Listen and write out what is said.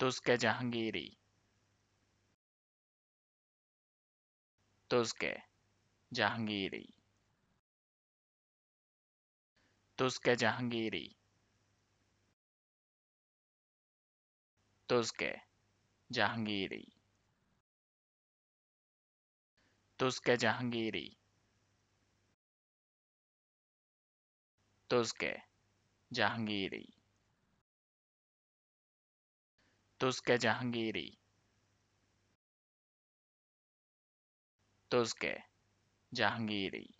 तुस्के Jahangiri तुस्के Jahangiri तुस्के Jahangiri तुस्के Jahangiri तुस्के Jahangiri तुस्के Jahangiri तुस्के Jahangiri तुस्के Jahangiri